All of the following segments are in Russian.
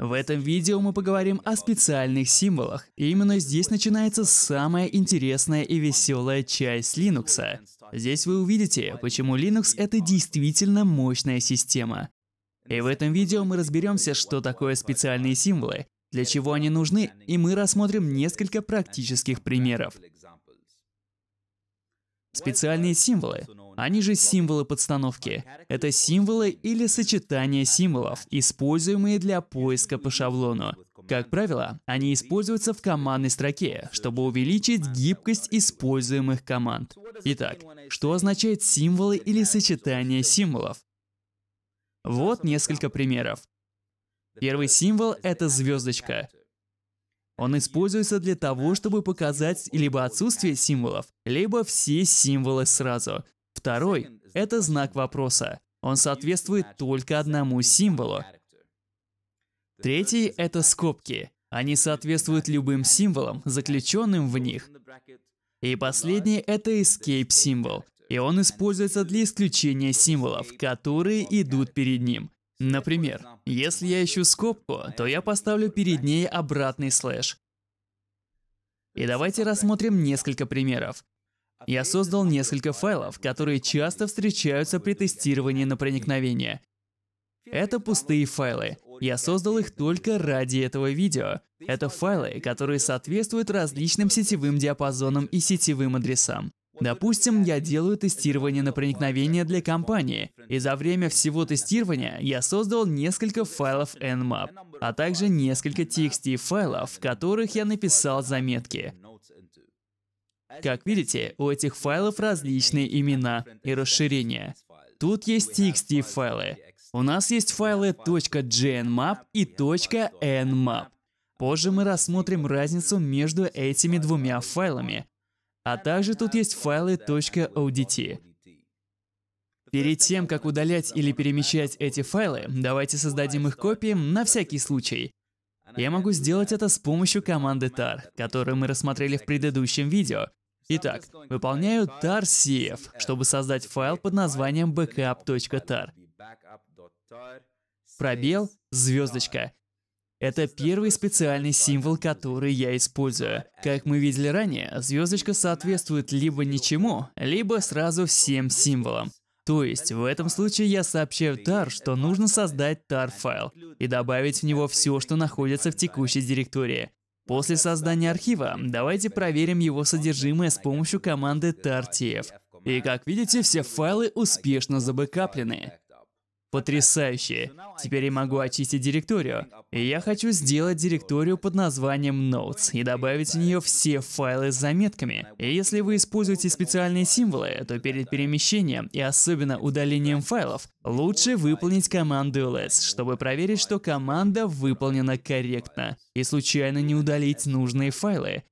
В этом видео мы поговорим о специальных символах. И именно здесь начинается самая интересная и веселая часть Linux. Здесь вы увидите, почему Linux — это действительно мощная система. И в этом видео мы разберемся, что такое специальные символы, для чего они нужны, и мы рассмотрим несколько практических примеров. Специальные символы они же символы подстановки. Это символы или сочетание символов, используемые для поиска по шаблону. Как правило, они используются в командной строке, чтобы увеличить гибкость используемых команд. Итак, что означает символы или сочетание символов? Вот несколько примеров. Первый символ — это звездочка. Он используется для того, чтобы показать либо отсутствие символов, либо все символы сразу. Второй – это знак вопроса. Он соответствует только одному символу. Третий – это скобки. Они соответствуют любым символам, заключенным в них. И последний – это escape символ. И он используется для исключения символов, которые идут перед ним. Например, если я ищу скобку, то я поставлю перед ней обратный слэш. И давайте рассмотрим несколько примеров. Я создал несколько файлов, которые часто встречаются при тестировании на проникновение. Это пустые файлы. Я создал их только ради этого видео. Это файлы, которые соответствуют различным сетевым диапазонам и сетевым адресам. Допустим, я делаю тестирование на проникновение для компании, и за время всего тестирования я создал несколько файлов Nmap, а также несколько txt файлов, в которых я написал заметки. Как видите, у этих файлов различные имена и расширения. Тут есть txt файлы. У нас есть файлы .jnmap и .nmap. Позже мы рассмотрим разницу между этими двумя файлами. А также тут есть файлы .odt. Перед тем, как удалять или перемещать эти файлы, давайте создадим их копии на всякий случай. Я могу сделать это с помощью команды tar, которую мы рассмотрели в предыдущем видео. Итак, выполняю tar cf, чтобы создать файл под названием backup.tar. Пробел, звездочка. Это первый специальный символ, который я использую. Как мы видели ранее, звездочка соответствует либо ничему, либо сразу всем символам. То есть, в этом случае я сообщаю tar, что нужно создать tar-файл и добавить в него все, что находится в текущей директории. После создания архива давайте проверим его содержимое с помощью команды tartf. И как видите, все файлы успешно забэкаплены. Потрясающе! Теперь я могу очистить директорию. И я хочу сделать директорию под названием Notes и добавить в нее все файлы с заметками. И если вы используете специальные символы, то перед перемещением и особенно удалением файлов, лучше выполнить команду ls, чтобы проверить, что команда выполнена корректно, и случайно не удалить нужные файлы.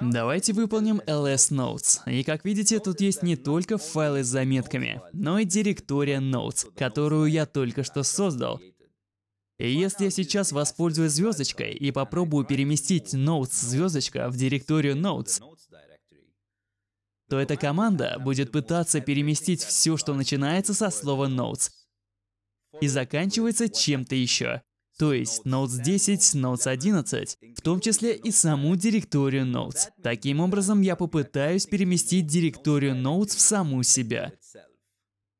Давайте выполним ls notes. И как видите, тут есть не только файлы с заметками, но и директория notes, которую я только что создал. И если я сейчас воспользуюсь звездочкой и попробую переместить notes звездочка в директорию notes, то эта команда будет пытаться переместить все, что начинается со слова notes и заканчивается чем-то еще то есть Notes 10, Notes 11, в том числе и саму директорию Notes. Таким образом, я попытаюсь переместить директорию Notes в саму себя.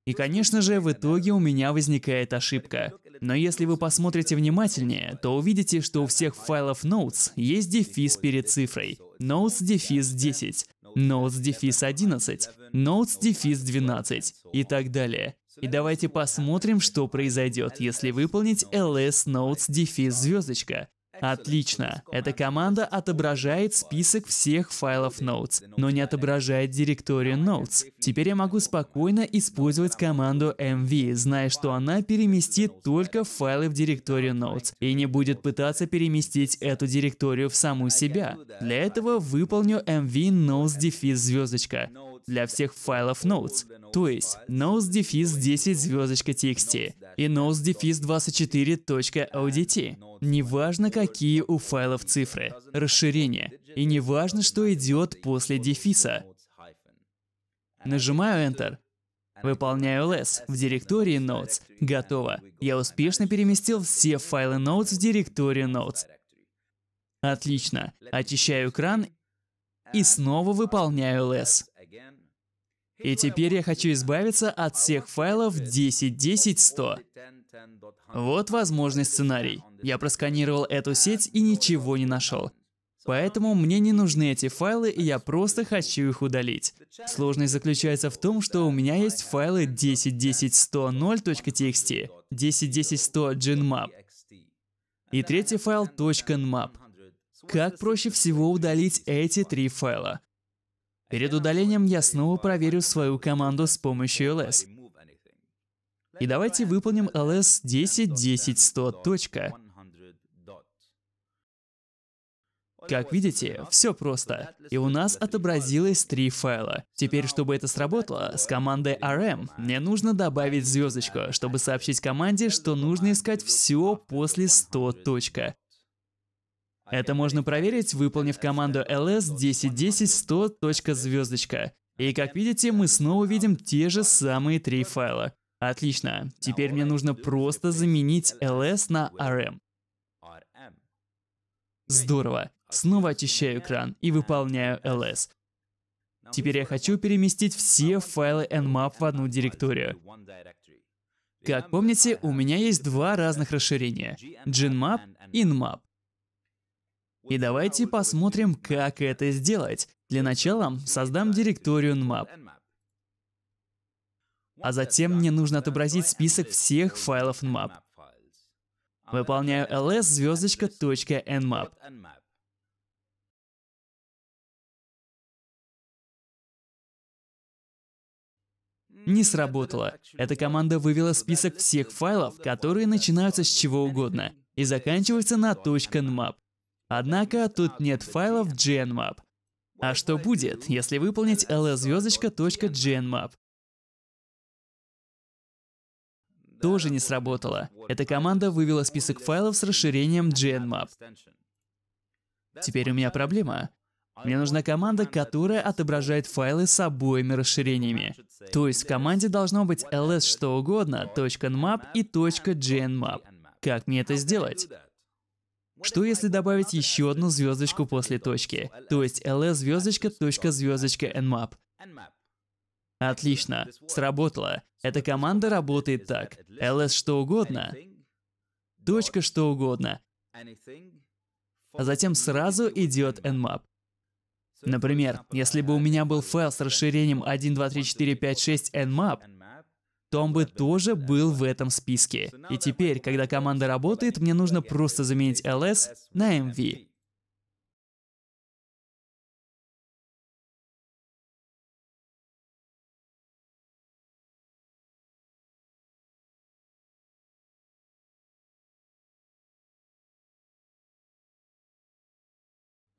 И, конечно же, в итоге у меня возникает ошибка. Но если вы посмотрите внимательнее, то увидите, что у всех файлов Notes есть дефис перед цифрой. Notes дефис 10, Notes дефис 11, Notes дефис 12 и так далее. И давайте посмотрим, что произойдет, если выполнить ls notes дефис звездочка. Отлично. Эта команда отображает список всех файлов Notes, но не отображает директорию Notes. Теперь я могу спокойно использовать команду mv, зная, что она переместит только файлы в директорию Notes и не будет пытаться переместить эту директорию в саму себя. Для этого выполню mv notes звездочка для всех файлов notes, то есть nodes-10 звездочка .txt и nodes-24.audt. Неважно, какие у файлов цифры, расширение, и неважно, что идет после дефиса. Нажимаю Enter. Выполняю ls в директории notes. Готово. Я успешно переместил все файлы notes в директорию notes. Отлично. Очищаю экран и снова выполняю ls. И теперь я хочу избавиться от всех файлов 10 10 100. Вот возможный сценарий. Я просканировал эту сеть и ничего не нашел. Поэтому мне не нужны эти файлы, и я просто хочу их удалить. Сложность заключается в том, что у меня есть файлы 10.10.100.0.txt, 10.10.100.genmap и третий файл .nmap. Как проще всего удалить эти три файла? Перед удалением я снова проверю свою команду с помощью ls. И давайте выполним ls 10.10.100. Как видите, все просто. И у нас отобразилось три файла. Теперь, чтобы это сработало, с командой rm эм мне нужно добавить звездочку, чтобы сообщить команде, что нужно искать все после 100. Это можно проверить, выполнив команду ls 10.10.100.звездочка. И как видите, мы снова видим те же самые три файла. Отлично. Теперь мне нужно просто заменить ls на rm. Здорово. Снова очищаю экран и выполняю ls. Теперь я хочу переместить все файлы nmap в одну директорию. Как помните, у меня есть два разных расширения — gmap и nmap. И давайте посмотрим, как это сделать. Для начала создам директорию nmap. А затем мне нужно отобразить список всех файлов nmap. Выполняю ls .nmap. Не сработало. Эта команда вывела список всех файлов, которые начинаются с чего угодно и заканчиваются на .nmap. Однако тут нет файлов genmap. А что будет, если выполнить lsзвездочка.genmap? Тоже не сработало. Эта команда вывела список файлов с расширением genmap. Теперь у меня проблема. Мне нужна команда, которая отображает файлы с обоими расширениями. То есть в команде должно быть ls что угодно, .nmap и .genmap. Как мне это сделать? Что если добавить еще одну звездочку после точки? То есть ls звездочка точка звездочка nmap. Отлично, сработало. Эта команда работает так. ls что угодно, точка что угодно, а затем сразу идет nmap. Например, если бы у меня был файл с расширением 1, 2, 3, 4, 5, 6 nmap, том бы тоже был в этом списке. И теперь, когда команда работает, мне нужно просто заменить LS на MV.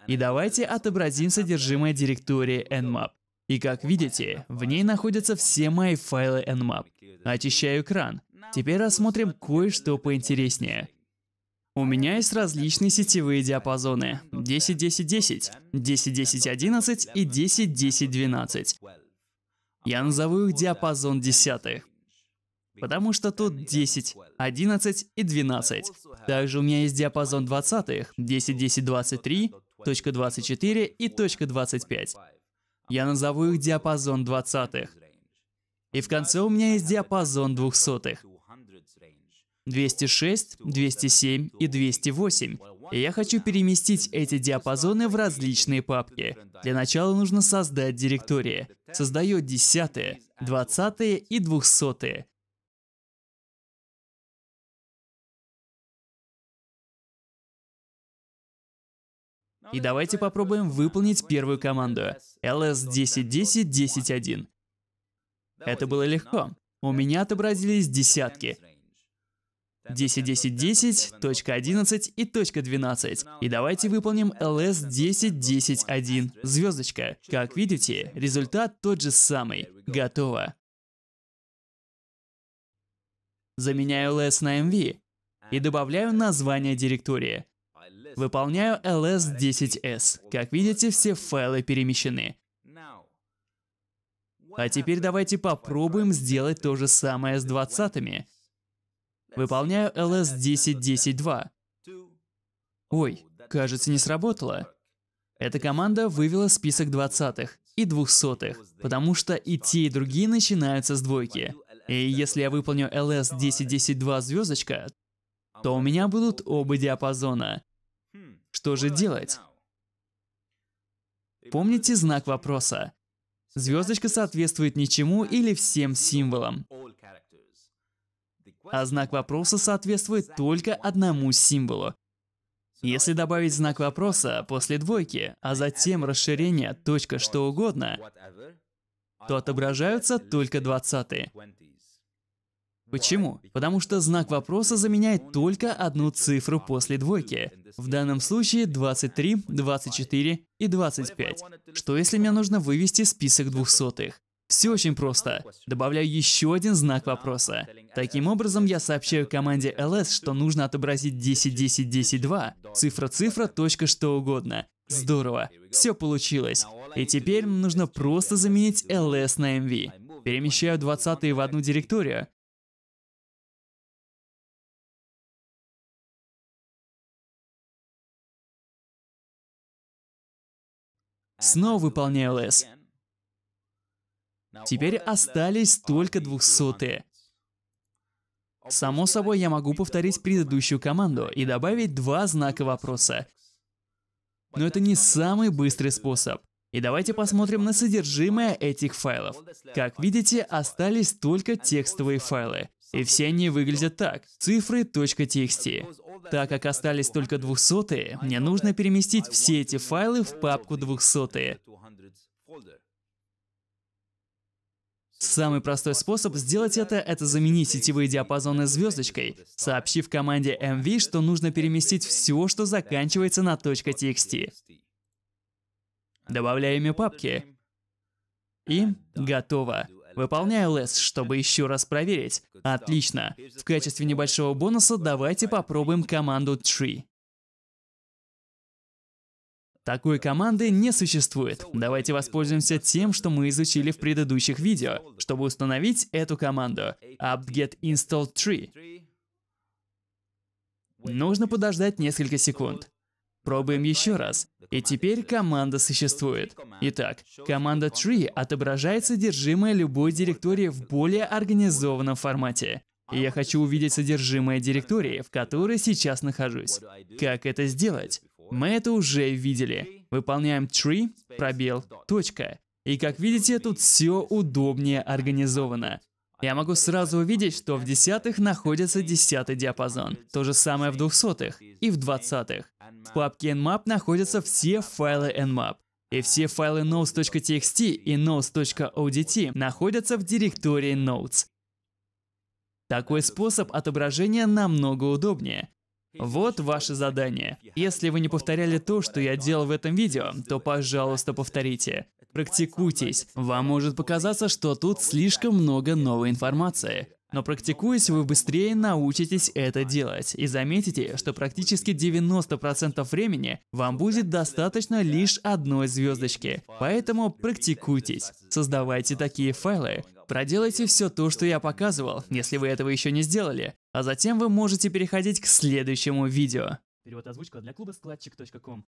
И давайте отобразим содержимое директории nmap. И как видите, в ней находятся все мои файлы Nmap. Очищаю экран. Теперь рассмотрим кое-что поинтереснее. У меня есть различные сетевые диапазоны 10-10-10, 10-10-11 и 10-10-12. Я назову их диапазон десятых, потому что тут 10, 11 и 12. Также у меня есть диапазон двадцатых 10-10-23, точка 24 и точка 25. Я назову их диапазон двадцатых. И в конце у меня есть диапазон двухсотых. 206, 207 и 208. И я хочу переместить эти диапазоны в различные папки. Для начала нужно создать директории. Создаю 10, 20 и 200. И давайте попробуем выполнить первую команду. ls 10 10 10 1. Это было легко. У меня отобразились десятки. 10 10 точка 11 и точка 12. И давайте выполним LS10.10.1, 10 звездочка. Как видите, результат тот же самый. Готово. Заменяю LS на MV и добавляю название директории. Выполняю ls10s. Как видите, все файлы перемещены. А теперь давайте попробуем сделать то же самое с двадцатыми. Выполняю ls10.10.2. Ой, кажется, не сработало. Эта команда вывела список двадцатых и двухсотых, потому что и те, и другие начинаются с двойки. И если я выполню ls10.10.2 звездочка, то у меня будут оба диапазона. Что же делать? Помните знак вопроса. Звездочка соответствует ничему или всем символам. А знак вопроса соответствует только одному символу. Если добавить знак вопроса после двойки, а затем расширение точка что угодно, то отображаются только двадцатые. Почему? Потому что знак вопроса заменяет только одну цифру после двойки. В данном случае 23, 24 и 25. Что если мне нужно вывести список двухсотых? Все очень просто. Добавляю еще один знак вопроса. Таким образом, я сообщаю команде ls, что нужно отобразить 10, 10, 10, 2, цифра, цифра, точка, что угодно. Здорово, все получилось. И теперь нужно просто заменить ls на mv. Перемещаю 20 в одну директорию, Снова выполняю лес. Теперь остались только двухсотые. Само собой, я могу повторить предыдущую команду и добавить два знака вопроса. Но это не самый быстрый способ. И давайте посмотрим на содержимое этих файлов. Как видите, остались только текстовые файлы. И все они выглядят так. Цифры .txt. Так как остались только двухсотые, мне нужно переместить все эти файлы в папку двухсотые. Самый простой способ сделать это — это заменить сетевые диапазоны звездочкой, сообщив команде mv, что нужно переместить все, что заканчивается на .txt. Добавляю имя папки. И готово. Выполняю лес, чтобы еще раз проверить. Отлично. В качестве небольшого бонуса давайте попробуем команду Tree. Такой команды не существует. Давайте воспользуемся тем, что мы изучили в предыдущих видео, чтобы установить эту команду. apt-get install tree. Нужно подождать несколько секунд. Пробуем еще раз. И теперь команда существует. Итак, команда Tree отображает содержимое любой директории в более организованном формате. И я хочу увидеть содержимое директории, в которой сейчас нахожусь. Как это сделать? Мы это уже видели. Выполняем tree, пробел, точка. И как видите, тут все удобнее организовано. Я могу сразу увидеть, что в десятых находится десятый диапазон. То же самое в двухсотых и в двадцатых. В папке nmap находятся все файлы nmap. И все файлы notes.txt и notes.odt находятся в директории notes. Такой способ отображения намного удобнее. Вот ваше задание. Если вы не повторяли то, что я делал в этом видео, то, пожалуйста, повторите. Практикуйтесь. Вам может показаться, что тут слишком много новой информации. Но практикуясь, вы быстрее научитесь это делать и заметите, что практически 90% времени вам будет достаточно лишь одной звездочки. Поэтому практикуйтесь, создавайте такие файлы, проделайте все то, что я показывал, если вы этого еще не сделали, а затем вы можете переходить к следующему видео. Перевод озвучка для клуба складчик.ком